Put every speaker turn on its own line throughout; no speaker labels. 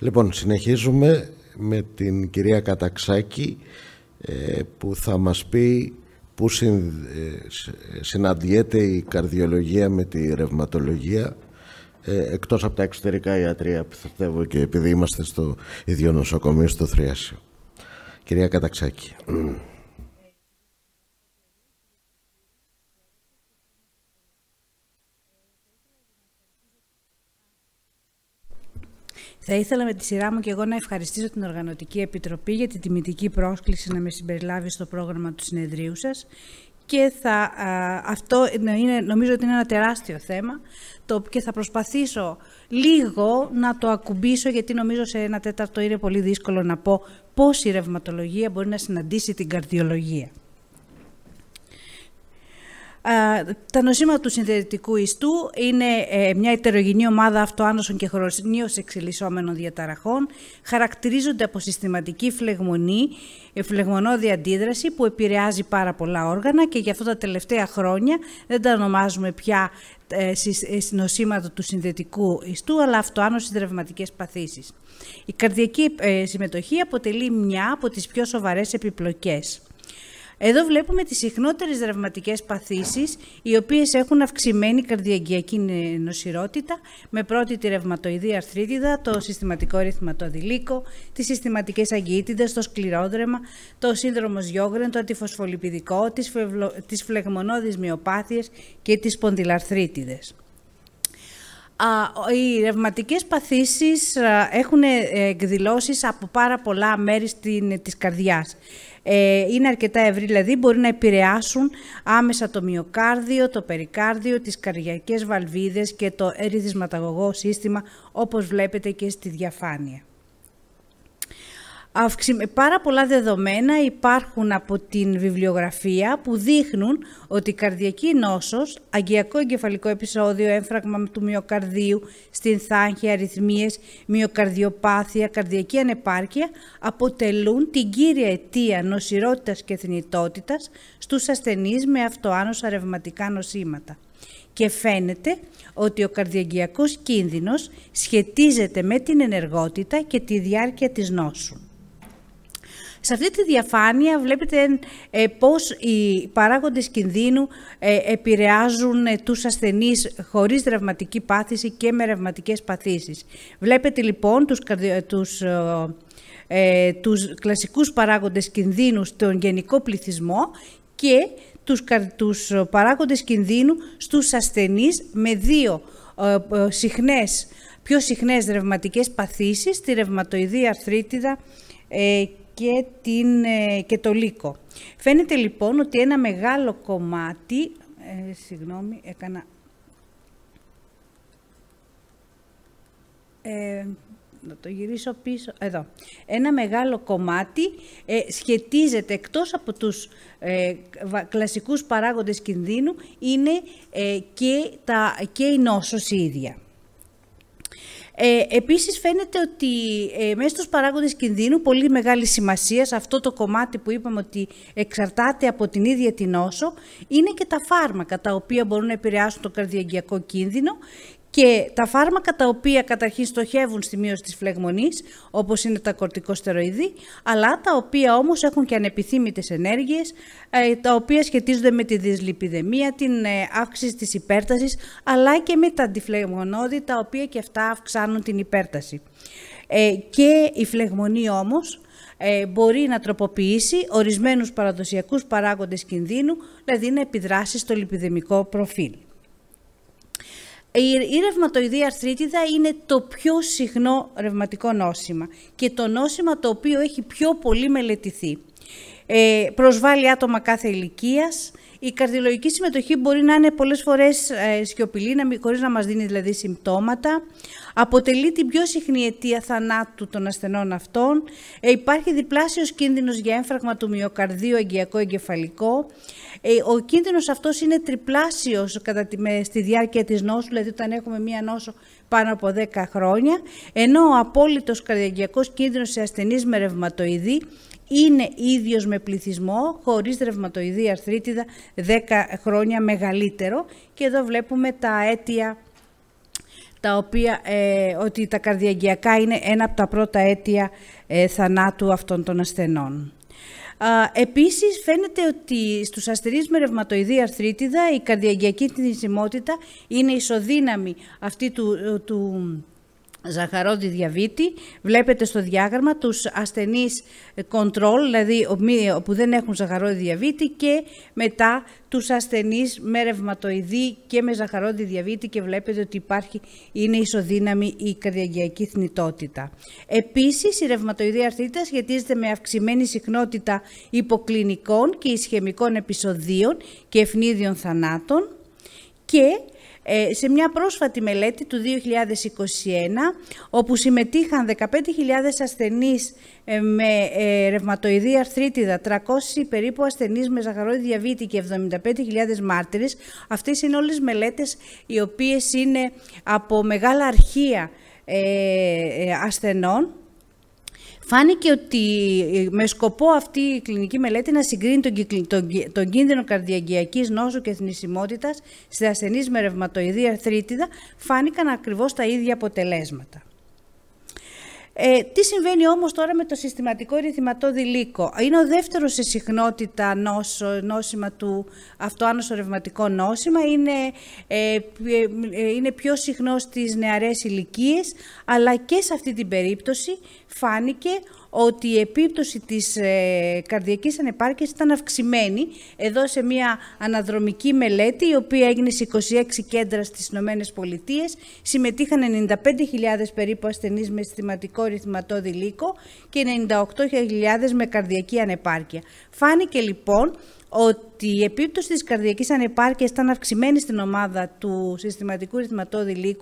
Λοιπόν, συνεχίζουμε με την κυρία Καταξάκη ε, που θα μας πει πού ε, ε, συναντιέται η καρδιολογία με τη ρευματολογία εκτός από τα εξωτερικά ιατρία πιστεύω και επειδή είμαστε στο ίδιο νοσοκομείο στο Θριάσιο. Κυρία Καταξάκη. Θα ήθελα με τη σειρά μου και εγώ να ευχαριστήσω την Οργανωτική Επιτροπή για την τιμητική πρόσκληση να με συμπεριλάβει στο πρόγραμμα του συνεδρίου σας και θα, αυτό είναι, νομίζω ότι είναι ένα τεράστιο θέμα το, και θα προσπαθήσω λίγο να το ακουμπήσω γιατί νομίζω σε ένα τέταρτο είναι πολύ δύσκολο να πω πώς η ρευματολογία μπορεί να συναντήσει την καρδιολογία τα νοσήματα του συνδετικού ιστού είναι ε, μια ετερογενή ομάδα αυτοάνωσων και χρονίω εξελισσόμενων διαταραχών. Χαρακτηρίζονται από συστηματική φλεγμονή, ε, φλεγμονώδη αντίδραση που επηρεάζει πάρα πολλά όργανα και γι' αυτό τα τελευταία χρόνια δεν τα ονομάζουμε πια ε, νοσήματα του συνδετικού ιστού, αλλά αυτοάνωσης δρευματικέ παθήσεις. Η καρδιακή συμμετοχή αποτελεί μια από τις πιο σοβαρές επιπλοκές. Εδώ βλέπουμε τις συχνότερες ρευματικές παθήσεις, οι οποίες έχουν αυξημένη καρδιαγγειακή νοσηρότητα, με πρώτη τη ρευματοειδή αρθρίτιδα, το συστηματικό ρυθματοδηλίκο, τις συστηματικές αγκίτιδες, το σκληρόδρεμα, το σύνδρομος Γιόγρεν, το αντιφοσφολιπηδικό, τις, τις φλεγμονώδεις μυοπάθειες και τις πονδυλαρθρίτιδες. Οι ρευματικές παθήσεις έχουν ε, εκδηλώσεις από πάρα πολλά μέρη ε, της καρδιάς. Ε, είναι αρκετά ευρύ, δηλαδή μπορεί να επηρεάσουν άμεσα το μυοκάρδιο, το περικάρδιο, τις καρδιακές βαλβίδες και το ερυθισματαγωγό σύστημα όπως βλέπετε και στη διαφάνεια. Αυξη... Πάρα πολλά δεδομένα υπάρχουν από την βιβλιογραφία που δείχνουν ότι η καρδιακή νόσος, αγκιακό εγκεφαλικό επεισόδιο, έμφραγμα του μυοκαρδίου, στινθάνχη, αριθμίες, μυοκαρδιοπάθεια, καρδιακή ανεπάρκεια αποτελούν την κύρια αιτία νοσηρότητας και θνητότητας στους ασθενείς με αυτοάνοσα ρευματικά νοσήματα και φαίνεται ότι ο καρδιαγγειακός κίνδυνος σχετίζεται με την ενεργότητα και τη διάρκεια της νόσου. Σε αυτή τη διαφάνεια βλέπετε ε, πώς οι παράγοντες κινδύνου ε, επηρεάζουν ε, τους ασθενείς χωρίς ρευματική πάθηση και με ρευματικές παθήσεις. Βλέπετε λοιπόν τους, ε, τους ε, τους κλασικούς παράγοντες κινδύνου στον γενικό πληθυσμό και τους, τους παράγοντες κινδύνου στους ασθενείς με δύο συχνές, πιο συχνές ρευματικές παθήσεις, τη ρευματοειδή αρθρίτιδα και, την, ε, και το λύκο. Φαίνεται λοιπόν ότι ένα μεγάλο κομμάτι... Ε, συγγνώμη, έκανα... Ε, να το γυρίσω πίσω, εδώ. Ένα μεγάλο κομμάτι ε, σχετίζεται εκτός από τους ε, κλασικούς παράγοντες κινδύνου είναι ε, και, τα, και η νόσος η ίδια. Ε, επίσης φαίνεται ότι ε, μέσα στους παράγοντες κινδύνου πολύ μεγάλη σημασία σε αυτό το κομμάτι που είπαμε ότι εξαρτάται από την ίδια την νόσο είναι και τα φάρμακα τα οποία μπορούν να επηρεάσουν το καρδιαγγειακό κίνδυνο και τα φάρμακα τα οποία καταρχήν στοχεύουν στη μείωση της φλεγμονής, όπως είναι τα κορτικοστεροειδή, αλλά τα οποία όμως έχουν και ανεπιθύμητες ενέργειες, ε, τα οποία σχετίζονται με τη δυσλιπιδεμία, την ε, αύξηση της υπέρτασης, αλλά και με τα αντιφλεγμονώδη, τα οποία και αυτά αυξάνουν την υπέρταση. Ε, και η φλεγμονή όμως μπορεί να τροποποιήσει ορισμένους παραδοσιακούς παράγοντες κινδύνου, δηλαδή να επιδράσει στο λιπιδεμικό προφίλ. Η ρευματοειδή αρθρίτιδα είναι το πιο συχνό ρευματικό νόσημα και το νόσημα το οποίο έχει πιο πολύ μελετηθεί. Ε, προσβάλλει άτομα κάθε ηλικίας. Η καρδιολογική συμμετοχή μπορεί να είναι πολλές φορές ε, σιωπηλή, να, χωρίς να μας δίνει δηλαδή συμπτώματα. Αποτελεί την πιο συχνή αιτία θανάτου των ασθενών αυτών. Ε, υπάρχει διπλάσιος κίνδυνος για έμφραγμα του μυοκαρδίου, εγκυακό εγκεφαλικό. Ε, ο κίνδυνος αυτός είναι τριπλάσιος κατά τη, στη διάρκεια της νόσου, δηλαδή όταν έχουμε μία νόσο πάνω από 10 χρόνια, ενώ ο απόλυτος καρδιαγγειακός κίνδυνος σε ασθενείς με ρευματοειδή είναι ίδιος με πληθυσμό, χωρίς ρευματοειδή αρθρίτιδα 10 χρόνια μεγαλύτερο. Και εδώ βλέπουμε τα αίτια τα οποία, ε, ότι τα καρδιαγγειακά είναι ένα από τα πρώτα αίτια ε, θανάτου αυτών των ασθενών. Επίσης φαίνεται ότι στους ασθενείς με ρευματοειδή αρθρίτιδα η καρδιαγγειακή θνησιμότητα είναι ισοδύναμη αυτή του, ε, του ζαχαρόδι διαβήτη. Βλέπετε στο διάγραμμα τους ασθενείς control, δηλαδή που δεν έχουν ζαχαρόδι διαβήτη και μετά τους ασθενείς με ρευματοειδή και με ζαχαρόδι διαβήτη και βλέπετε ότι υπάρχει, είναι ισοδύναμη η καρδιαγιακή θνητότητα. Επίσης η ρευματοειδή αρθρίτιδα σχετίζεται με αυξημένη συχνότητα υποκλινικών και ισχυμικών επεισοδίων και ευνίδιων θανάτων και ε, σε μια πρόσφατη μελέτη του 2021, όπου συμμετείχαν 15.000 ασθενείς ε, με ε, ρευματοειδή αρθρίτιδα, 300 περίπου ασθενείς με ζαχαρόιδη διαβήτη και 75.000 μάρτυρες. Αυτές είναι όλες μελέτες οι οποίες είναι από μεγάλα αρχεία ασθενών Φάνηκε ότι ε, με σκοπό αυτή η κλινική μελέτη να συγκρίνει τον, τον... τον κίνδυνο καρδιαγκιακής νόσου και θνησιμότητας σε ασθενείς με ρευματοειδή αρθρίτιδα φάνηκαν ακριβώς τα ίδια αποτελέσματα. Ε, τι συμβαίνει όμως τώρα με το συστηματικό ρυθματό λύκο. Είναι ο δεύτερος σε συχνότητα νόσο, νόσημα του αυτοάνωσο ρευματικό νόσημα. Είναι, ε, ε, ε, είναι πιο συχνό στις νεαρές ηλικίες, αλλά και σε αυτή την περίπτωση φάνηκε ότι η επίπτωση της ε, καρδιακής ανεπάρκειας ήταν αυξημένη εδώ σε μια αναδρομική μελέτη η οποία έγινε σε 26 κέντρα στις Ηνωμένες πολιτείες Συμμετείχαν 95.000 περίπου ασθενείς με συστηματικό ρυθματόδη και 98.000 με καρδιακή ανεπάρκεια. Φάνηκε λοιπόν ότι η επίπτωση της καρδιακής ανεπάρκειας ήταν αυξημένη στην ομάδα του συστηματικού ρυθματόδη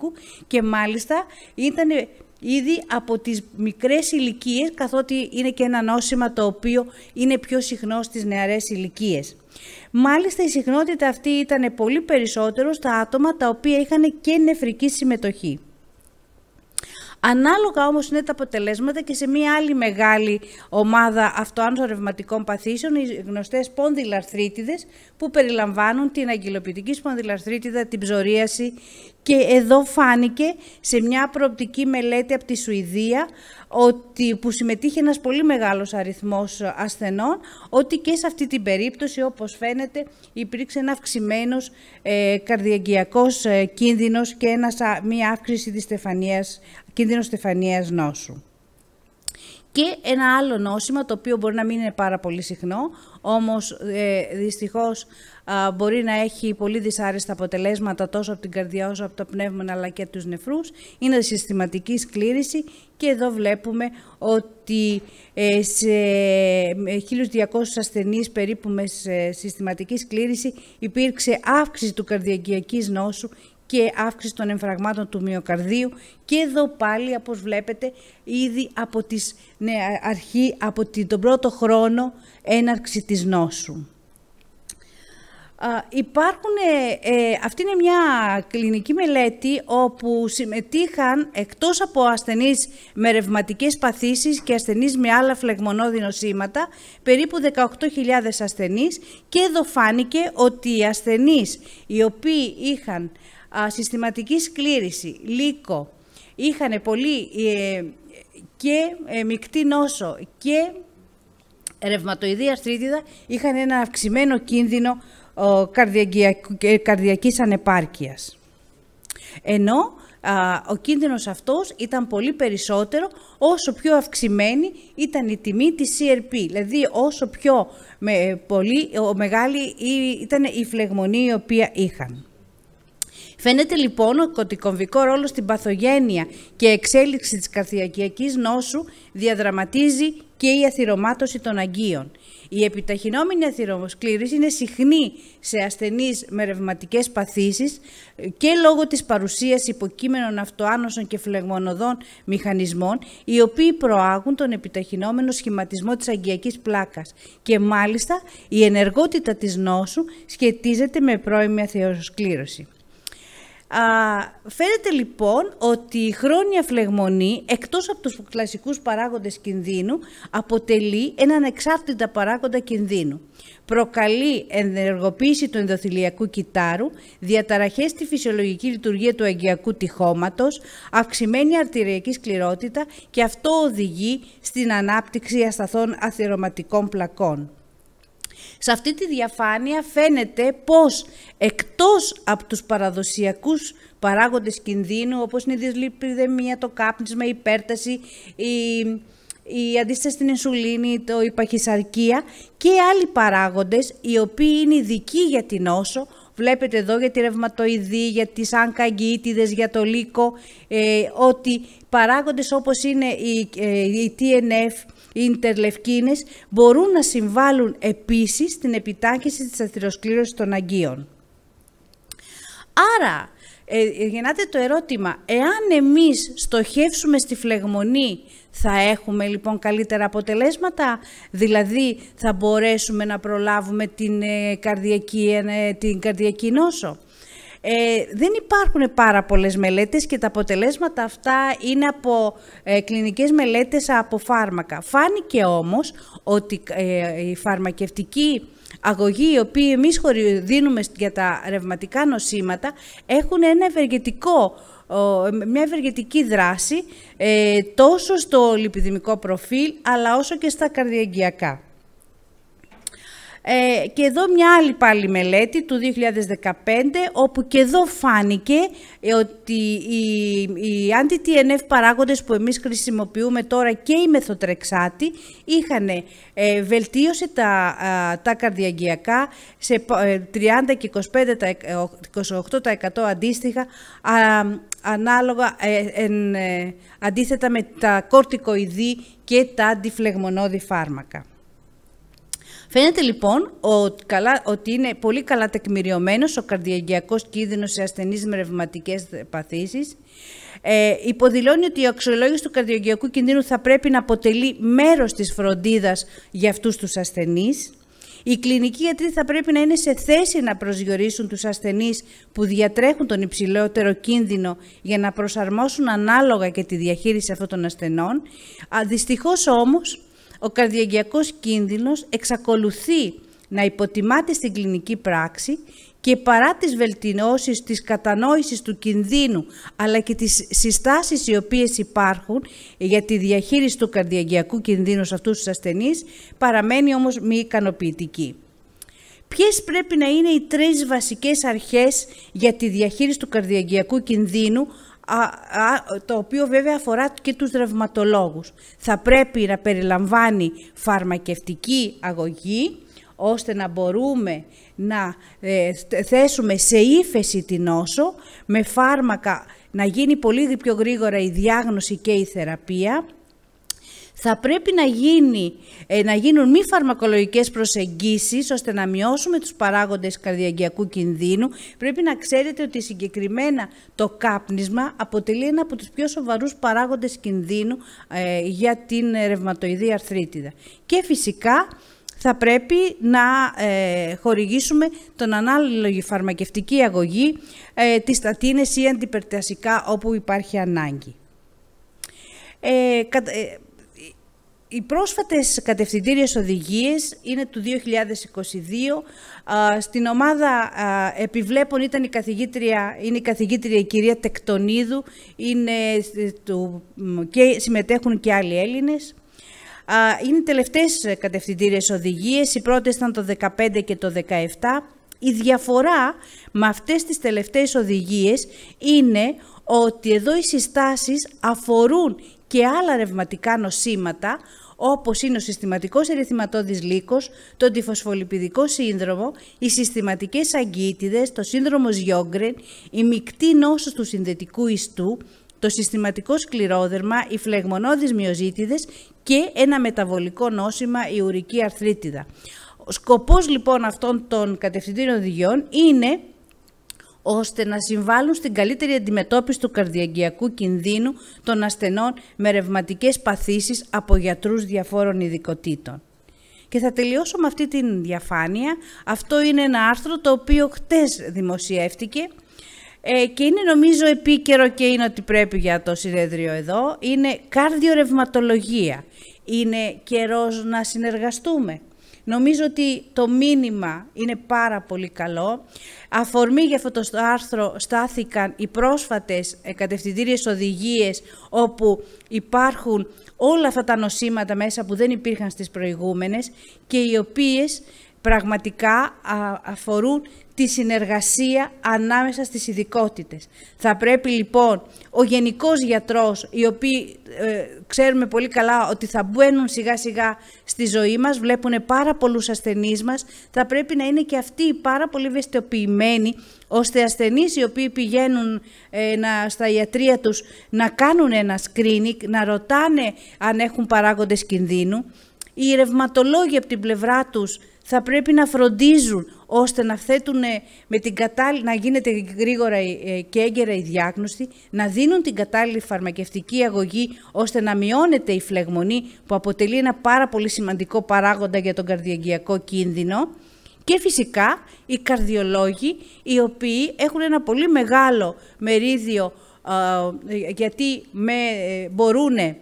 και μάλιστα ήταν ήδη από τις μικρές ηλικίες, καθότι είναι και ένα νόσημα το οποίο είναι πιο συχνό στις νεαρές ηλικίες. Μάλιστα η συχνότητα αυτή ήταν πολύ περισσότερο στα άτομα τα οποία είχαν και νεφρική συμμετοχή. Ανάλογα όμως είναι τα αποτελέσματα και σε μια άλλη μεγάλη ομάδα αυτοάνωσων ρευματικών παθήσεων, οι γνωστές σπονδυλαρθρίτιδες που περιλαμβάνουν την αγκυλοποιητική σπονδυλαρθρίτιδα, την ψωρίαση και εδώ φάνηκε σε μια προοπτική μελέτη από τη Σουηδία ότι, που συμμετείχε ένας πολύ μεγάλος αριθμός ασθενών ότι και σε αυτή την περίπτωση όπως φαίνεται υπήρξε ένα αυξημένος ε, καρδιαγκιακός ε, κίνδυνος και ένας, μια αύξηση της στεφανίας κίνδυνος στεφανίας νόσου. Και ένα άλλο νόσημα, το οποίο μπορεί να μην είναι πάρα πολύ συχνό, όμως ε, δυστυχώς μπορεί να έχει πολύ δυσάρεστα αποτελέσματα τόσο από την καρδιά όσο από το πνεύμα αλλά και από τους νεφρούς, είναι η συστηματική σκλήρηση και εδώ βλέπουμε ότι ε, σε 1.200 ε, ασθενείς περίπου με συστηματική σκλήρηση υπήρξε αύξηση του καρδιακιακής νόσου και αύξηση των εμφραγμάτων του μυοκαρδίου και εδώ πάλι όπως βλέπετε ήδη από τις, ναι, αρχή, από τον πρώτο χρόνο έναρξη της νόσου. υπάρχουν, ε, ε, αυτή είναι μια κλινική μελέτη όπου συμμετείχαν εκτός από ασθενείς με ρευματικές παθήσεις και ασθενείς με άλλα φλεγμονώδη νοσήματα περίπου 18.000 ασθενείς και εδώ φάνηκε ότι οι ασθενείς οι οποίοι είχαν α, συστηματική σκλήρηση, λύκο, είχαν πολύ ε, και ε, μεικτή νόσο και ρευματοειδή αστρίτιδα, είχαν ένα αυξημένο κίνδυνο ο, ε, καρδιακής ανεπάρκειας. Ενώ α, ο κίνδυνος αυτός ήταν πολύ περισσότερο όσο πιο αυξημένη ήταν η τιμή της CRP. Δηλαδή όσο πιο με, πολύ, ο, μεγάλη ή, ήταν φλεγμονή η οποία είχαν. Φαίνεται λοιπόν ότι κομβικό ρόλο στην παθογένεια και εξέλιξη της καρδιακιακής νόσου διαδραματίζει και η αθυρωμάτωση των αγκίων. Η επιταχυνόμενη αθυρομοσκλήρηση είναι συχνή σε ασθενείς με ρευματικές παθήσεις και λόγω της παρουσίας υποκείμενων αυτοάνωσων και φλεγμονωδών μηχανισμών, οι οποίοι προάγουν τον επιταχυνόμενο σχηματισμό της αγκιακής πλάκας. Και μάλιστα η ενεργότητα της νόσου σχετίζεται με πρώιμη αθυροσκλήρωση. Α, φαίνεται λοιπόν ότι η χρόνια φλεγμονή, εκτός από τους κλασικούς παράγοντες κινδύνου, αποτελεί έναν εξάρτητα παράγοντα κινδύνου. Προκαλεί ενεργοποίηση του ενδοθυλιακού κυτάρου, διαταραχές στη φυσιολογική λειτουργία του αγκιακού τυχώματος, αυξημένη αρτηριακή σκληρότητα και αυτό οδηγεί στην ανάπτυξη ασταθών αθυρωματικών πλακών. Σε αυτή τη διαφάνεια φαίνεται πως εκτός από τους παραδοσιακούς παράγοντες κινδύνου, όπως είναι η το κάπνισμα, η υπέρταση, η, η αντίσταση στην ινσουλίνη, το, η παχυσαρκία και άλλοι παράγοντες, οι οποίοι είναι ειδικοί για την όσο, Βλέπετε εδώ για τη ρευματοειδή, για τις αγκαγκίτιδες, για το λύκο, ε, ότι παράγοντες όπως είναι η TNF, οι ε, Ιντερλευκίνες, μπορούν να συμβάλλουν επίσης στην επιτάχυνση της αθυροσκλήρωσης των αγκίων. Άρα, ε, ε το ερώτημα, εάν εμείς στοχεύσουμε στη φλεγμονή θα έχουμε λοιπόν καλύτερα αποτελέσματα, δηλαδή θα μπορέσουμε να προλάβουμε την ε, καρδιακή, ε, ναι, την καρδιακή νόσο. Ε, δεν υπάρχουν πάρα πολλές μελέτες και τα αποτελέσματα αυτά είναι από ε, κλινικές μελέτες από φάρμακα. Φάνηκε όμως ότι ε, η φαρμακευτική αγωγή οι οποίοι εμείς δίνουμε για τα ρευματικά νοσήματα έχουν ένα ευεργετικό μια ευεργετική δράση ε, τόσο στο λιπιδημικό προφίλ αλλά όσο και στα καρδιαγγειακά. Ε, και εδώ μια άλλη πάλι μελέτη του 2015, όπου και εδώ φάνηκε ε, ότι οι, οι anti-TNF παράγοντες που εμείς χρησιμοποιούμε τώρα και η μεθοτρεξάτη είχαν ε, βελτίωση τα, τα καρδιαγγειακά σε 30 ε, και 25, 28% αντίστοιχα, ανάλογα, αντίθετα με τα κορτικοειδή και τα αντιφλεγμονώδη φάρμακα. Φαίνεται λοιπόν ότι, καλά, είναι πολύ καλά τεκμηριωμένος ο καρδιαγιακός κίνδυνος σε ασθενείς με ρευματικές παθήσεις. Ε, υποδηλώνει ότι η αξιολόγηση του καρδιογειακού κινδύνου θα πρέπει να αποτελεί μέρος της φροντίδας για αυτούς τους ασθενείς. Οι κλινικοί γιατροί θα πρέπει να είναι σε θέση να προσδιορίσουν τους ασθενείς που διατρέχουν τον υψηλότερο κίνδυνο για να προσαρμόσουν ανάλογα και τη διαχείριση αυτών των ασθενών. Δυστυχώς όμως, ο καρδιαγιακός κίνδυνος εξακολουθεί να υποτιμάται στην κλινική πράξη και παρά τις βελτινώσεις της κατανόησης του κινδύνου αλλά και τις συστάσεις οι οποίες υπάρχουν για τη διαχείριση του καρδιαγγειακού κινδύνου σε αυτούς τους ασθενείς παραμένει όμως μη ικανοποιητική. Ποιες πρέπει να είναι οι τρεις βασικές αρχές για τη διαχείριση του καρδιαγιακού κινδύνου το οποίο βέβαια αφορά και τους ρευματολόγους. Θα πρέπει να περιλαμβάνει φαρμακευτική αγωγή, ώστε να μπορούμε να ε, θέσουμε σε ύφεση την νόσο, με φάρμακα να γίνει πολύ πιο γρήγορα η διάγνωση και η θεραπεία, θα πρέπει να, γίνει, ε, να γίνουν μη φαρμακολογικές προσεγγίσεις ώστε να μειώσουμε τους παράγοντες καρδιαγγειακού κινδύνου. Πρέπει να ξέρετε ότι συγκεκριμένα το κάπνισμα αποτελεί ένα από τους πιο σοβαρούς παράγοντες κινδύνου ε, για την ρευματοειδή αρθρίτιδα. Και φυσικά θα πρέπει να ε, χορηγήσουμε τον ανάλογη φαρμακευτική αγωγή, ε, τις στατίνες ή αντιπερτασικά όπου υπάρχει ανάγκη. Ε, ε οι πρόσφατες κατευθυντήριες οδηγίες είναι του 2022. Στην ομάδα επιβλέπων ήταν η καθηγήτρια, είναι η καθηγήτρια η κυρία Τεκτονίδου είναι ε, και συμμετέχουν και άλλοι Έλληνες. Είναι τελευταίες κατευθυντήριες οδηγίες, οι πρώτες ήταν το 2015 και το 2017. Η διαφορά με αυτές τις τελευταίες οδηγίες είναι ότι εδώ οι συστάσεις αφορούν και άλλα ρευματικά νοσήματα όπως είναι ο συστηματικός ερυθυματώδης λύκος, το τυφοσφολιπιδικό σύνδρομο, οι συστηματικές αγκίτιδες, το σύνδρομο Γιόγκρεν, η μεικτή νόσος του συνδετικού ιστού, το συστηματικό σκληρόδερμα, οι φλεγμονώδεις μυοζίτιδες και ένα μεταβολικό νόσημα, η ουρική αρθρίτιδα. Ο σκοπός λοιπόν αυτών των κατευθυντήριων οδηγιών είναι ώστε να συμβάλλουν στην καλύτερη αντιμετώπιση του καρδιαγκιακού κινδύνου των ασθενών με ρευματικές παθήσεις από γιατρούς διαφόρων ειδικοτήτων. Και θα τελειώσω με αυτή την διαφάνεια. Αυτό είναι ένα άρθρο το οποίο χτες δημοσιεύτηκε ε, και είναι νομίζω επίκαιρο και είναι ότι πρέπει για το συνέδριο εδώ. Είναι καρδιορευματολογία. Είναι καιρός να συνεργαστούμε. Νομίζω ότι το μήνυμα είναι πάρα πολύ καλό. Αφορμή για αυτό το άρθρο στάθηκαν οι πρόσφατες κατευθυντήριες οδηγίες όπου υπάρχουν όλα αυτά τα νοσήματα μέσα που δεν υπήρχαν στις προηγούμενες και οι οποίες πραγματικά αφορούν τη συνεργασία ανάμεσα στις ειδικότητες. Θα πρέπει λοιπόν ο γενικός γιατρός, οι οποίοι ε, ξέρουμε πολύ καλά ότι θα μπαίνουν σιγά σιγά στη ζωή μας, βλέπουν πάρα πολλούς ασθενείς μας, θα πρέπει να είναι και αυτοί πάρα πολύ βεστιοποιημένοι, ώστε ασθενείς οι οποίοι πηγαίνουν ε, να, στα ιατρία τους να κάνουν ένα screening, να ρωτάνε αν έχουν παράγοντες κινδύνου. Οι ρευματολόγοι από την πλευρά τους θα πρέπει να φροντίζουν ώστε να θέτουν ε, με την να γίνεται γρήγορα ε, ε, και έγκαιρα η διάγνωση, να δίνουν την κατάλληλη φαρμακευτική αγωγή ώστε να μειώνεται η φλεγμονή που αποτελεί ένα πάρα πολύ σημαντικό παράγοντα για τον καρδιαγγειακό κίνδυνο. Και φυσικά οι καρδιολόγοι οι οποίοι έχουν ένα πολύ μεγάλο μερίδιο γιατί με, μπορούν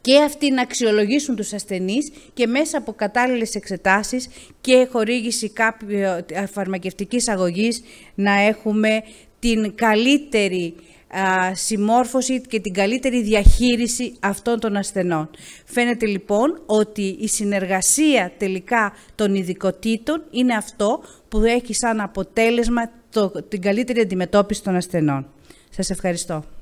και αυτοί να αξιολογήσουν τους ασθενείς και μέσα από κατάλληλες εξετάσεις και χορήγηση κάποιου ε, φαρμακευτικής αγωγής να έχουμε την καλύτερη συμμόρφωση και την καλύτερη διαχείριση αυτών των ασθενών. Φαίνεται λοιπόν ότι η συνεργασία τελικά των ειδικοτήτων είναι αυτό που έχει σαν αποτέλεσμα την καλύτερη αντιμετώπιση των ασθενών. Σας ευχαριστώ.